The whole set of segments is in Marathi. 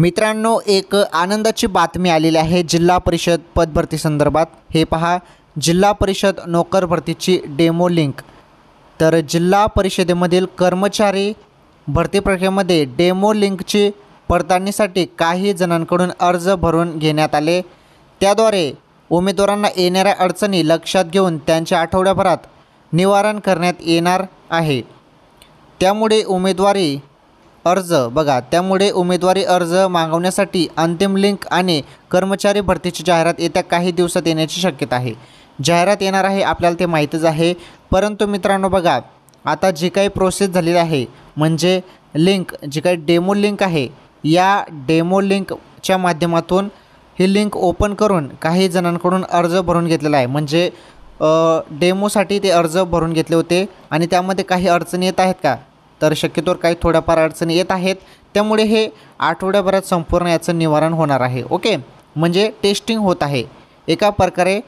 मित्रांनो एक आनंदाची बातमी आलेली आहे जिल्हा परिषद पदभरती संदर्भात हे पहा जिल्हा परिषद नोकर भरतीची डेमो लिंक तर जिल्हा परिषदेमधील कर्मचारी भरती प्रक्रियेमध्ये डेमो लिंकची पडताळणीसाठी काही जणांकडून अर्ज भरून घेण्यात आले त्याद्वारे उमेदवारांना येणाऱ्या अडचणी लक्षात घेऊन त्यांच्या आठवड्याभरात निवारण करण्यात येणार आहे त्यामुळे उमेदवारी अर्ज बघा त्यामुळे उमेदवारी अर्ज मागवण्यासाठी अंतिम लिंक आणि कर्मचारी भरतीची जाहिरात येत्या काही दिवसात येण्याची शक्यता आहे जाहिरात येणार आहे आपल्याला ते माहीतच आहे परंतु मित्रांनो बघा आता जी काही प्रोसेस झालेली आहे म्हणजे लिंक जी काही डेमो लिंक आहे या डेमो लिंकच्या माध्यमातून ही लिंक ओपन करून काही जणांकडून अर्ज भरून घेतलेला आहे म्हणजे डेमोसाठी ते अर्ज भरून घेतले होते आणि त्यामध्ये काही अडचणी येत आहेत का तर शक्यतोवर काही थोड्याफार अडचणी येत आहेत त्यामुळे हे आठवड्याभरात संपूर्ण याचं निवारण होणार आहे ओके म्हणजे टेस्टिंग होत आहे एका प्रकारे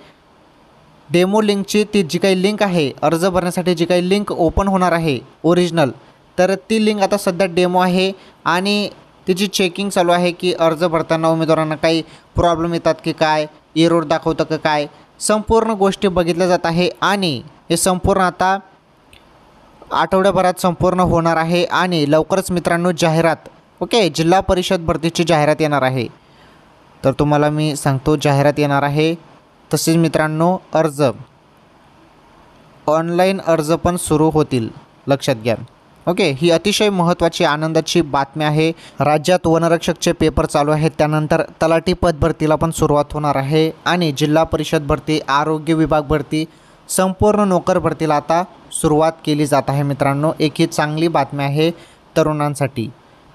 डेमो लिंकची ती जी काही लिंक आहे अर्ज भरण्यासाठी जी काही लिंक ओपन होणार आहे ओरिजिनल तर ती लिंक आता सध्या डेमो आहे आणि तिची चेकिंग चालू आहे की अर्ज भरताना उमेदवारांना काही प्रॉब्लेम येतात की काय एरोड दाखवतं का काय संपूर्ण गोष्टी बघितल्या जात आहे आणि हे संपूर्ण आता आठवड्याभरात संपूर्ण होणार आहे आणि लवकरच मित्रांनो जाहिरात ओके जिल्हा परिषद भरतीची जाहिरात येणार आहे तर तुम्हाला मी सांगतो जाहिरात येणार आहे तसेच मित्रांनो अर्ज ऑनलाईन अर्ज पण सुरू होतील लक्षात घ्या ओके ही अतिशय महत्त्वाची आनंदाची बातमी आहे राज्यात वनरक्षकचे पेपर चालू आहेत त्यानंतर तलाठी पद भरतीला पण सुरुवात होणार आहे आणि जिल्हा परिषद भरती आरोग्य विभाग भरती संपूर्ण नोकर भरतीला आता सुरुवात केली जात आहे मित्रांनो एक ही चांगली बातमी आहे तरुणांसाठी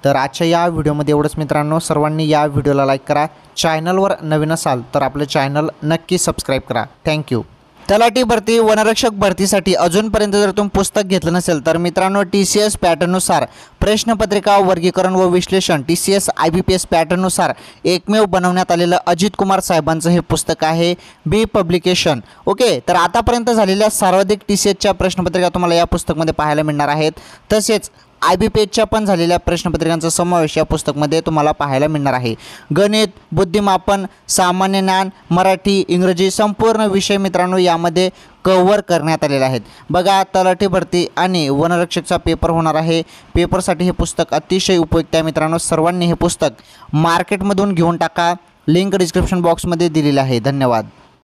तर आजच्या या व्हिडिओमध्ये एवढंच मित्रांनो सर्वांनी या व्हिडिओला लाईक करा चॅनलवर नवीन असाल तर आपलं चॅनल नक्की सबस्क्राईब करा थँक्यू तलाठी भरती वनरक्षक भरतीसाठी अजूनपर्यंत जर तुम्ही पुस्तक घेतलं नसेल तर मित्रांनो टी सी एस पॅटर्ननुसार प्रश्नपत्रिका वर्गीकरण व विश्लेषण T C S I B P S पॅटर्ननुसार एकमेव बनवण्यात आलेलं अजित कुमार साहेबांचं हे पुस्तक आहे बी पब्लिकेशन ओके तर आतापर्यंत झालेल्या सर्वाधिक टी सी एसच्या प्रश्नपत्रिका तुम्हाला या पुस्तकमध्ये पाहायला मिळणार आहेत तसेच आय बी पेजच्या पण झालेल्या प्रश्नपत्रिकांचा समावेश या पुस्तकमध्ये तुम्हाला पाहायला मिळणार आहे गणित बुद्धिमापन सामान्य ज्ञान मराठी इंग्रजी संपूर्ण विषय मित्रांनो यामध्ये कव्हर करण्यात आलेले आहेत बघा तलाठी भरती आणि वनरक्षकचा पेपर होणार आहे पेपरसाठी हे पुस्तक अतिशय उपयुक्त आहे मित्रांनो सर्वांनी हे पुस्तक मार्केटमधून घेऊन टाका लिंक डिस्क्रिप्शन बॉक्समध्ये दिलेलं आहे धन्यवाद